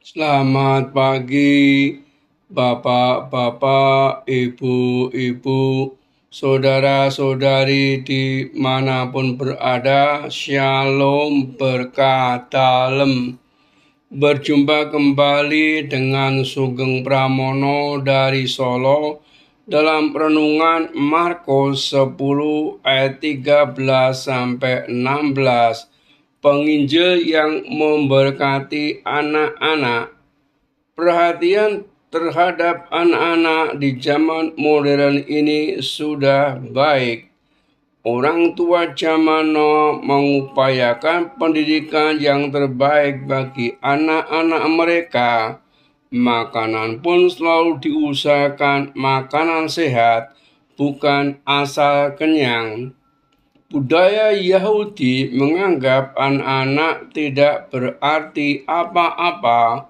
Selamat pagi, bapak-bapak, ibu-ibu, saudara-saudari dimanapun berada. Shalom, berkah Berjumpa kembali dengan Sugeng Pramono dari Solo dalam renungan Markus 10 ayat 13 sampai 16 penginjil yang memberkati anak-anak. Perhatian terhadap anak-anak di zaman modern ini sudah baik. Orang tua zaman now mengupayakan pendidikan yang terbaik bagi anak-anak mereka. Makanan pun selalu diusahakan makanan sehat, bukan asal kenyang. Budaya Yahudi menganggap anak-anak tidak berarti apa-apa.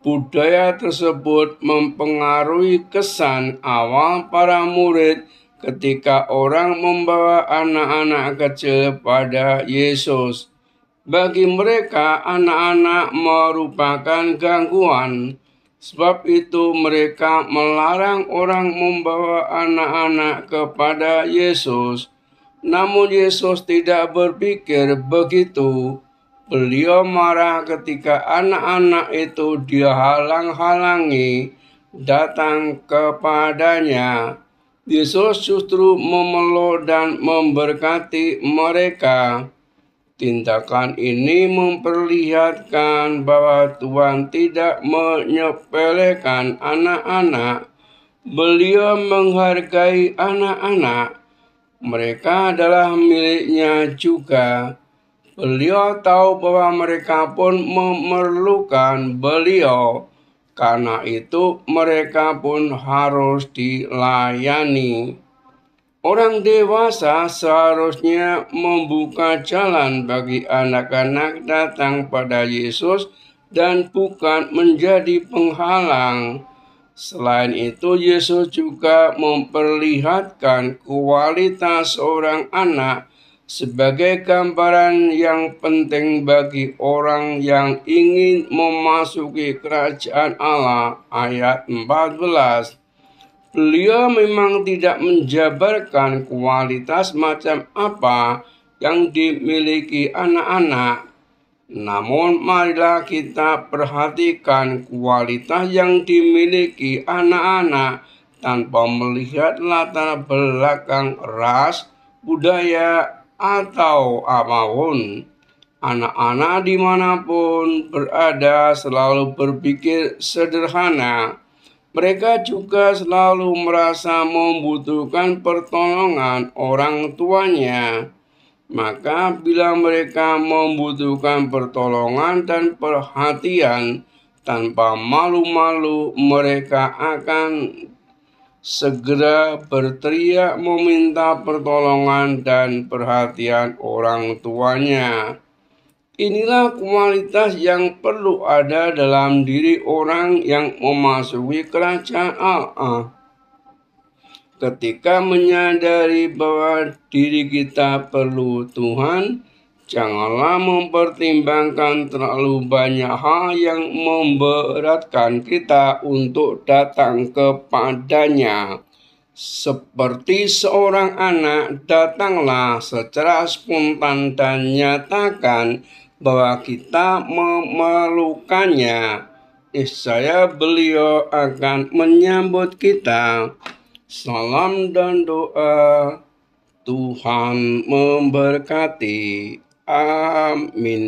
Budaya tersebut mempengaruhi kesan awal para murid ketika orang membawa anak-anak kecil pada Yesus. Bagi mereka, anak-anak merupakan gangguan. Sebab itu, mereka melarang orang membawa anak-anak kepada Yesus. Namun Yesus tidak berpikir begitu. Beliau marah ketika anak-anak itu dihalang-halangi datang kepadanya. Yesus justru memeluk dan memberkati mereka. Tindakan ini memperlihatkan bahwa Tuhan tidak menyepelekan anak-anak. Beliau menghargai anak-anak mereka adalah miliknya juga. Beliau tahu bahwa mereka pun memerlukan beliau. Karena itu, mereka pun harus dilayani. Orang dewasa seharusnya membuka jalan bagi anak-anak datang pada Yesus dan bukan menjadi penghalang. Selain itu, Yesus juga memperlihatkan kualitas orang anak sebagai gambaran yang penting bagi orang yang ingin memasuki kerajaan Allah ayat 14. Beliau memang tidak menjabarkan kualitas macam apa yang dimiliki anak-anak, namun marilah kita perhatikan kualitas yang dimiliki anak-anak tanpa melihat latar belakang ras, budaya, atau apapun. Anak-anak dimanapun berada selalu berpikir sederhana. Mereka juga selalu merasa membutuhkan pertolongan orang tuanya. Maka bila mereka membutuhkan pertolongan dan perhatian tanpa malu-malu mereka akan segera berteriak meminta pertolongan dan perhatian orang tuanya. Inilah kualitas yang perlu ada dalam diri orang yang memasuki kerajaan Ketika menyadari bahwa diri kita perlu Tuhan, janganlah mempertimbangkan terlalu banyak hal yang memberatkan kita untuk datang kepadanya. Seperti seorang anak, datanglah secara spontan dan nyatakan bahwa kita memerlukannya. Saya beliau akan menyambut kita. Salam dan doa Tuhan memberkati. Amin.